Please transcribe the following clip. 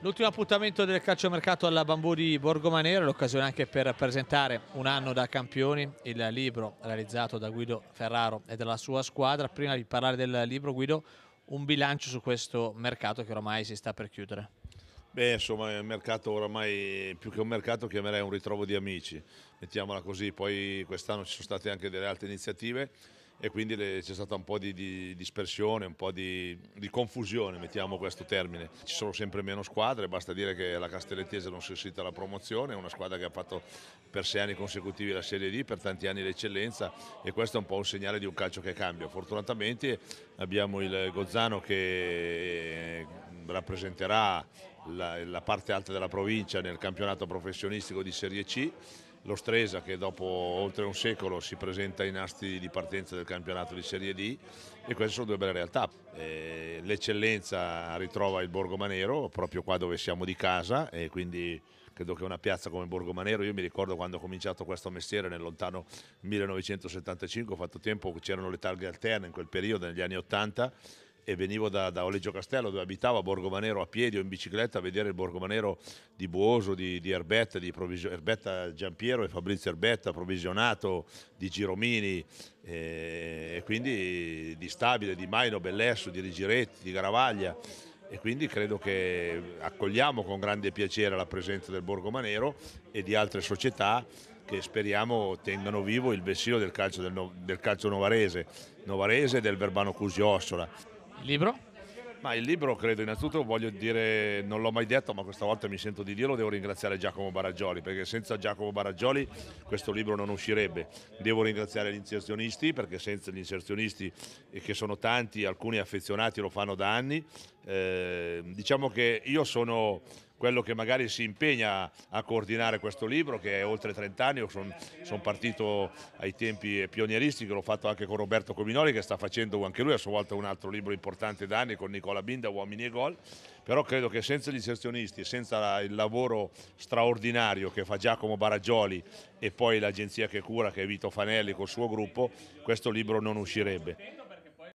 L'ultimo appuntamento del calciomercato alla Bambù di Borgomanero, l'occasione anche per presentare un anno da campioni, il libro realizzato da Guido Ferraro e dalla sua squadra. Prima di parlare del libro Guido, un bilancio su questo mercato che ormai si sta per chiudere. Beh, insomma, è un mercato oramai più che un mercato chiamerei un ritrovo di amici, mettiamola così, poi quest'anno ci sono state anche delle altre iniziative e quindi le, c'è stata un po' di, di dispersione, un po' di, di, confusione, mettiamo questo termine. Ci sono sempre meno squadre, basta dire che la Castellettese non si è uscita alla promozione, è una squadra che ha fatto per sei anni consecutivi la Serie D, per tanti anni l'eccellenza e questo è un po' un segnale di un calcio che cambia. Fortunatamente abbiamo il Gozzano che eh, rappresenterà la, la parte alta della provincia nel campionato professionistico di Serie C lo Stresa che dopo oltre un secolo si presenta ai nasti di partenza del campionato di Serie D e queste sono due belle realtà. Eh, l'eccellenza ritrova il Borgo Manero proprio qua dove siamo di casa e quindi credo che una piazza come Borgo Manero, io mi ricordo quando ho cominciato questo mestiere nel lontano 1975, ho fatto tempo che c'erano le targhe alterne in quel periodo, negli anni 80 e venivo da, da Oleggio Castello dove abitavo a Borgo Manero a piedi o in bicicletta a vedere il Borgo Manero di Buoso, di, di Erbetta, di Provisio, Erbetta Giampiero e Fabrizio Erbetta, provvisionato di Giromini eh, e quindi di Stabile, di Maino, Bellesso, di Rigiretti, di Garavaglia e quindi credo che accogliamo con grande piacere la presenza del Borgo Manero e di altre società che speriamo tengano vivo il vessillo del calcio, del, del calcio novarese, novarese e del Verbano Cusi Ossola. Il libro? Ma il libro credo innanzitutto voglio dire, non l'ho mai detto ma questa volta mi sento di dirlo, devo ringraziare Giacomo Baraggioli perché senza Giacomo Baraggioli questo libro non uscirebbe. Devo ringraziare gli inserzionisti perché senza gli inserzionisti e eh, che sono tanti, alcuni affezionati lo fanno da anni, eh, diciamo che io sono quello che magari si impegna a coordinare questo libro che è oltre 30 anni, sono son partito ai tempi pionieristici, l'ho fatto anche con Roberto Cominoli che sta facendo anche lui a sua volta un altro libro importante da anni con Nicola Binda, Uomini e Gol, però credo che senza gli inserzionisti, senza il lavoro straordinario che fa Giacomo Baragioli e poi l'agenzia che cura che è Vito Fanelli col suo gruppo, questo libro non uscirebbe